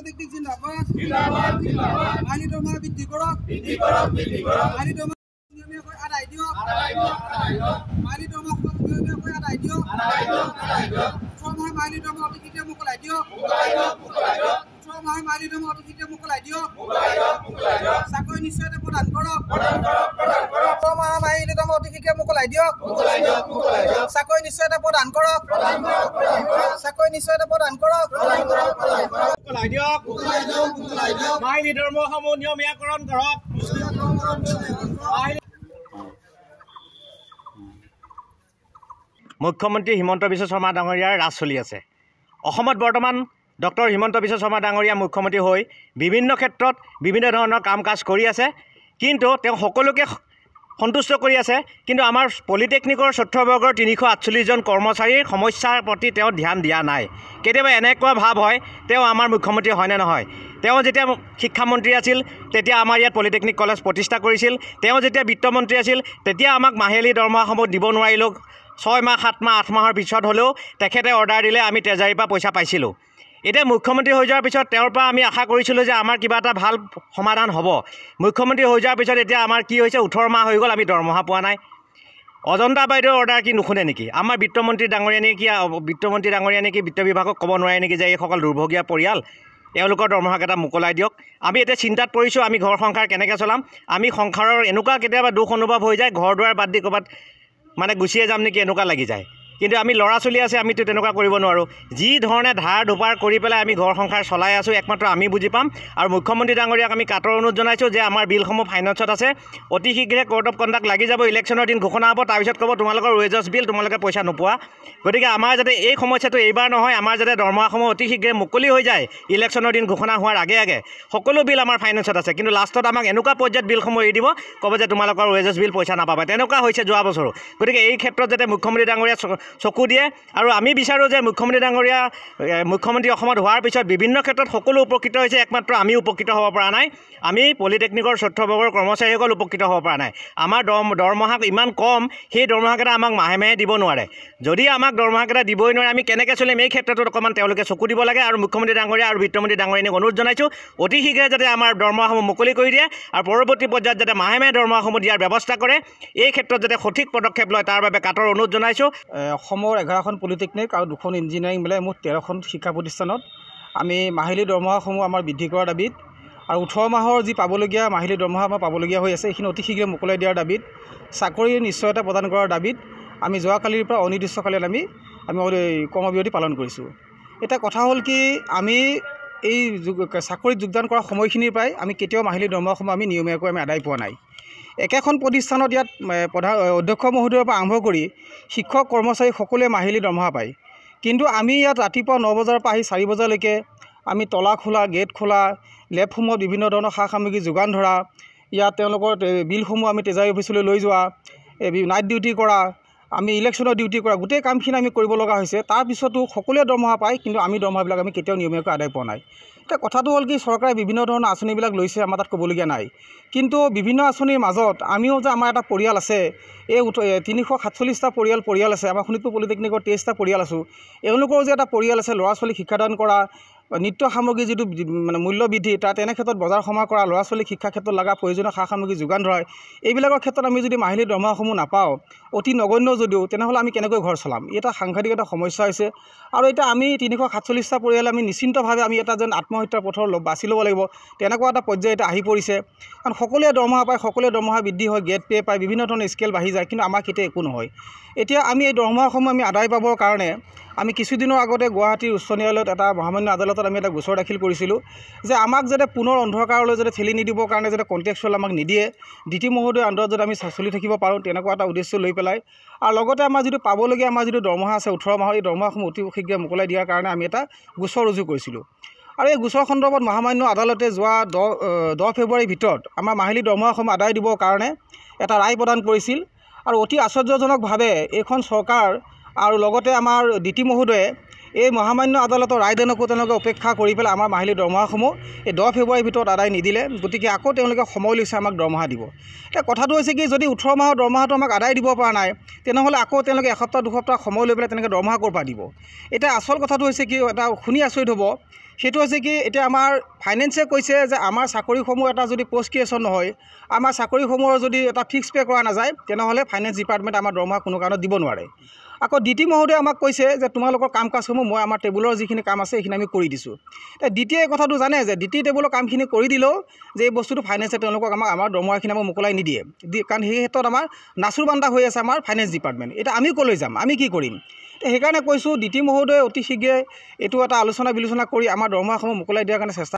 প্ৰতিনিধিক জিন্দাবাদ আইনী দৰমহা বৃদ্ধি কৰক আইনী দৰমহা আদায় দিয়ক মাইনী দৰমহা নিয়মীয়াকৈ আদায় দিয়ক ওঠৰ মাহে মাইনী দৰমহা অতিথিয়ে মোকলাই দিয়ক ওঠৰ মাহে মাইনী দৰমহা অতিথিয়ে মোকলাই দিয়ক চাকৰি নিশ্চয়তে প্ৰদান কৰক ওঠৰ মাহে মাইনী দৰমহা অতিথিয়ে পলাই দিয়ক চাকৰি নিশ্চয়তা প্ৰদান কৰক চাকৰি নিশ্চয়তা প্ৰদান কৰক মুখ্যমন্ত্ৰী হিমন্ত বিশ্ব শৰ্মা ডাঙৰীয়াৰ ৰাজ চলি আছে অসমত বৰ্তমান ডক্টৰ হিমন্ত বিশ্ব শৰ্মা ডাঙৰীয়া মুখ্যমন্ত্ৰী হৈ বিভিন্ন ক্ষেত্ৰত বিভিন্ন ধৰণৰ কাম কাজ কৰি আছে কিন্তু তেওঁ সকলোকে সন্তুষ্ট কৰি আছে কিন্তু আমাৰ পলিটেকনিকৰ চতুৰ্থবৰ্গৰ তিনিশ আঠচল্লিছজন কৰ্মচাৰীৰ সমস্যাৰ প্ৰতি তেওঁ ধ্যান দিয়া নাই কেতিয়াবা এনেকুৱা ভাৱ হয় তেওঁ আমাৰ মুখ্যমন্ত্ৰী হয়নে নহয় তেওঁ যেতিয়া শিক্ষামন্ত্ৰী আছিল তেতিয়া আমাৰ ইয়াত পলিটেকনিক কলেজ প্ৰতিষ্ঠা কৰিছিল তেওঁ যেতিয়া বিত্তমন্ত্ৰী আছিল তেতিয়া আমাক মাহিলী দৰমহাসমূহ দিব নোৱাৰিলোঁ ছয় মাহ সাত মাহ আঠ মাহৰ পিছত হ'লেও তেখেতে অৰ্ডাৰ দিলে আমি ট্ৰেজাৰীৰ পৰা পইচা পাইছিলোঁ এতিয়া মুখ্যমন্ত্ৰী হৈ যোৱাৰ পিছত তেওঁৰ পৰা আমি আশা কৰিছিলোঁ যে আমাৰ কিবা এটা ভাল সমাধান হ'ব মুখ্যমন্ত্ৰী হৈ যোৱাৰ পিছত এতিয়া আমাৰ কি হৈছে ওঠৰ মাহ হৈ গ'ল আমি দৰমহা পোৱা নাই অজন্তা বাইদেউৰ অৰ্ডাৰ কি নুশুনে নেকি আমাৰ বিত্তমন্ত্ৰী ডাঙৰীয়ানে কি বিত্তমন্ত্ৰী ডাঙৰীয়ানে কি বিত্ত বিভাগক ক'ব নোৱাৰে নেকি যে এইসকল দুৰ্ভগীয়া পৰিয়াল এওঁলোকৰ দৰমহাকেইটা মোকলাই দিয়ক আমি এতিয়া চিন্তাত পৰিছোঁ আমি ঘৰ সংসাৰ কেনেকৈ চলাম আমি সংসাৰৰ এনেকুৱা কেতিয়াবা দুখ অনুভৱ হৈ যায় ঘৰ দুৱাৰ বাদ দি ক'ৰবাত মানে গুচিয়ে যাম নেকি এনেকুৱা লাগি যায় কিন্তু আমি ল'ৰা ছোৱালী আছে আমিতো তেনেকুৱা কৰিব নোৱাৰোঁ যি ধৰণে ধাৰ দুপাৰ কৰি পেলাই আমি ঘৰ সংসাৰ চলাই আছোঁ একমাত্ৰ আমি বুজি পাম আৰু মুখ্যমন্ত্ৰী ডাঙৰীয়াক আমি কাটৰ অনুৰোধ জনাইছোঁ যে আমাৰ বিলসমূহ ফাইনেন্সত আছে অতি শীঘ্ৰে ক'ৰ্ট অফ কণ্ডাক্ট লাগি যাব ইলেকশ্যনৰ দিন ঘোষণা হ'ব তাৰপিছত ক'ব তোমালোকৰ ৱেজেছ বিল তোমালোকে পইচা নোপোৱা গতিকে আমাৰ যাতে এই সমস্যাটো এইবাৰ নহয় আমাৰ যাতে দৰমহাসমূহ অতি শীঘ্ৰে মুকলি হৈ যায় ইলেকশ্যনৰ দিন ঘোষণা হোৱাৰ আগে আগে সকলো বিল আমাৰ ফাইনেন্সত আছে কিন্তু লাষ্টত আমাক এনেকুৱা পৰ্যায়ত বিলসমূহ এৰি দিব ক'ব যে তোমালোকৰ ৱেজছ বিল পইচা নাপাবা তেনেকুৱা হৈছে যোৱা বছৰো গতিকে এই ক্ষেত্ৰত যাতে মুখ্যমন্ত্ৰী ডাঙৰীয়া চকু দিয়ে আৰু আমি বিচাৰোঁ যে মুখ্যমন্ত্ৰী ডাঙৰীয়া মুখ্যমন্ত্ৰী অসমত হোৱাৰ পিছত বিভিন্ন ক্ষেত্ৰত সকলো উপকৃত হৈছে একমাত্ৰ আমি উপকৃত হ'ব পৰা নাই আমি পলিটেকনিকৰ চতুৰ্থভাগৰ কৰ্মচাৰীসকল উপকৃত হ'ব পৰা নাই আমাৰ দৰ দৰমহা ইমান কম সেই দৰমহাকেইটা আমাক মাহে মাহে দিব নোৱাৰে যদি আমাক দৰমহাকেইটা দিবই নোৱাৰে আমি কেনেকৈ চলিম এই ক্ষেত্ৰত অকণমান তেওঁলোকে চকু দিব লাগে আৰু মুখ্যমন্ত্ৰী ডাঙৰীয়া আৰু বিত্তমন্ত্ৰী ডাঙৰীয়ানিক অনুৰোধ জনাইছোঁ অতি শীঘ্ৰে যাতে আমাৰ দৰমহাসমূহ মুকলি কৰি দিয়ে আৰু পৰৱৰ্তী পৰ্যায়ত যাতে মাহে মাহে দৰমহাসমূহ দিয়াৰ ব্যৱস্থা কৰে এই ক্ষেত্ৰত যাতে সঠিক পদক্ষেপ লয় তাৰ বাবে কাটৰ অনুৰোধ জনাইছোঁ অসমৰ এঘাৰখন পলিটেকনিক আৰু দুখন ইঞ্জিনিয়াৰিং মিলাই মুঠ তেৰখন শিক্ষা প্ৰতিষ্ঠানত আমি মাহিলী দৰমহাসমূহ আমাৰ বৃদ্ধি কৰাৰ দাবীত আৰু ওঠৰ মাহৰ যি পাবলগীয়া মাহিলী দৰমহা আমাৰ পাবলগীয়া হৈ আছে সেইখিনি অতি শীঘ্ৰে মোকলাই দিয়াৰ দাবীত চাকৰি নিশ্চয়তা প্ৰদান কৰাৰ দাবীত আমি যোৱাকালিৰ পৰা অনিৰ্দিষ্টকালীন আমি আমি কৰ্মবিৰতি পালন কৰিছোঁ এতিয়া কথা হ'ল কি আমি এই চাকৰিত যোগদান কৰা সময়খিনিৰ পৰাই আমি কেতিয়াও মাহিলী দৰমহাসমূহ আমি নিয়মীয়াকৈ আমি আদায় পোৱা নাই একেখন প্ৰতিষ্ঠানত ইয়াত প্ৰধান অধ্যক্ষ মহোদয়ৰ পৰা আৰম্ভ কৰি শিক্ষক কৰ্মচাৰী সকলোৱে মাহিলী দৰমহা পায় কিন্তু আমি ইয়াত ৰাতিপুৱা ন বজাৰ পৰা আহি চাৰি বজালৈকে আমি তলা খোলা গেট খোলা লেবসমূহত বিভিন্ন ধৰণৰ সা সামগ্ৰী যোগান ধৰা ইয়াত তেওঁলোকৰ বিলসমূহ আমি ট্ৰেজাৰী অফিচলৈ লৈ যোৱা নাইট ডিউটি কৰা আমি ইলেকশ্যনৰ ডিউটি কৰা গোটেই কামখিনি আমি কৰিব লগা হৈছে তাৰপিছতো সকলোৱে দৰমহা পায় কিন্তু আমি দৰমহাবিলাক আমি কেতিয়াও নিয়মীয়াকৈ আদায় পোৱা নাই এতিয়া কথাটো হ'ল কি চৰকাৰে বিভিন্ন ধৰণৰ আঁচনিবিলাক লৈছে আমাৰ তাত ক'বলগীয়া নাই কিন্তু বিভিন্ন আঁচনিৰ মাজত আমিও যে আমাৰ এটা পৰিয়াল আছে এই তিনিশ সাতচল্লিছটা পৰিয়াল পৰিয়াল আছে আমাৰ শোণিতপুৰ পলিটেকনিকৰ তেইছটা পৰিয়াল আছোঁ এওঁলোকৰো যে এটা পৰিয়াল আছে ল'ৰা ছোৱালীক শিক্ষাদান কৰা নিত্য সামগ্ৰী যিটো মানে মূল্য বৃদ্ধি তাৰ তেনে ক্ষেত্ৰত বজাৰ সমাৰ কৰা ল'ৰা ছোৱালীক শিক্ষাৰ ক্ষেত্ৰত লগা প্ৰয়োজনীয় সা সামগ্ৰী যোগান ধৰা এইবিলাকৰ ক্ষেত্ৰত আমি যদি মাহিলী দৰমহাসমূহ নাপাওঁ অতি নগণ্য যদিও তেনেহ'লে আমি কেনেকৈ ঘৰ চলাম ই এটা সাংঘাতিক এটা সমস্যা হৈছে আৰু এতিয়া আমি তিনিশ সাতচল্লিছটা পৰিয়ালে আমি নিশ্চিন্তভাৱে আমি এটা যেন আত্মহত্যাৰ পথৰ বাছি ল'ব লাগিব তেনেকুৱা এটা পৰ্যায় এটা আহি পৰিছে কাৰণ সকলোৱে দৰমহা পায় সকলোৱে দৰমহা বৃদ্ধি হয় গেট পে' পায় বিভিন্ন ধৰণৰ স্কেল বাঢ়ি যায় কিন্তু আমাৰ কেতিয়া একো নহয় এতিয়া আমি এই দৰমহাসমূহ আমি আদায় পাবৰ কাৰণে আমি কিছুদিনৰ আগতে গুৱাহাটীৰ উচ্চ ন্যায়ালয়ত এটা মহামান্য আদালতত আদালতত আমি এটা গোচৰ দাখিল কৰিছিলোঁ যে আমাক যাতে পুনৰ অন্ধকাৰলৈ যাতে ঠেলি নিদিবৰ কাৰণে যাতে কণ্টেক্সুৱেল আমাক নিদিয়ে ডি টি মহোদয়ৰ আণ্ডাৰত যাতে আমি চলি থাকিব পাৰোঁ তেনেকুৱা এটা উদ্দেশ্য লৈ পেলাই আৰু লগতে আমাৰ যিটো পাবলগীয়া আমাৰ যিটো দৰমহা আছে ওঠৰ মাহৰ এই দৰমহাসমূহ অতি শীঘ্ৰে মোকলাই দিয়াৰ কাৰণে আমি এটা গোচৰ ৰুজু কৰিছিলোঁ আৰু এই গোচৰ সন্দৰ্ভত মহামান্য আদালতে যোৱা দহ দহ ফেব্ৰুৱাৰীৰ ভিতৰত আমাৰ মাহিলী দৰমহাসমূহ আদায় দিবৰ কাৰণে এটা ৰায় প্ৰদান কৰিছিল আৰু অতি আশ্চৰ্যজনকভাৱে এইখন চৰকাৰ আৰু লগতে আমাৰ ডি টি মহোদয়ে এই মহামান্য আদালতৰ ৰায়দানকো তেওঁলোকে অপেক্ষা কৰি পেলাই আমাৰ মাহিলী দৰমহাসমূহ এই দহ ফেব্ৰুৱাৰীৰ ভিতৰত আদায় নিদিলে গতিকে আকৌ তেওঁলোকে সময় লৈছে আমাক দৰমহা দিব এতিয়া কথাটো হৈছে কি যদি ওঠৰ মাহৰ দৰমহাটো আমাক আদায় দিব পৰা নাই তেনেহ'লে আকৌ তেওঁলোকে এসপ্তাহ দুসপ্তাহ সময় লৈ পেলাই তেনেকৈ দৰমহা ক'ৰ পৰা দিব এতিয়া আচল কথাটো হৈছে কি এটা শুনি আচৰিত হ'ব সেইটো হৈছে কি এতিয়া আমাৰ ফাইনেন্সে কৈছে যে আমাৰ চাকৰিসমূহ এটা যদি পষ্ট ক্ৰিয়েশ্যন নহয় আমাৰ চাকৰিসমূহৰ যদি এটা ফিক্স পে' কৰা নাযায় তেনেহ'লে ফাইনেন্স ডিপাৰ্টমেণ্টে আমাৰ দৰমহা কোনো কাৰণত দিব নোৱাৰে আকৌ ডি টি মহোদয়ে আমাক কৈছে যে তোমালোকৰ কাম কাজসমূহ মই আমাৰ টেবুলৰ যিখিনি কাম আছে সেইখিনি আমি কৰি দিছোঁ এতিয়া ডিটিয়ে কথাটো জানে যে ডি টি টেবুলৰ কামখিনি কৰি দিলেও যে এই বস্তুটো ফাইনেন্সে তেওঁলোকক আমাক আমাৰ দৰমহাখিনি আমাক মোকলাই নিদিয়ে কাৰণ সেই ক্ষেত্ৰত আমাৰ নাচুৰ বান্দা হৈ আছে আমাৰ ফাইনেন্স ডিপাৰ্টমেণ্ট এতিয়া আমি ক'লৈ যাম আমি কি কৰিম সেইকাৰণে কৈছোঁ ডি টি মহোদয়ে অতি শীঘ্ৰে এইটো এটা আলোচনা বিলোচনা কৰি আমাৰ দৰমহাসমূহ মোকলাই দিয়াৰ কাৰণে চেষ্টা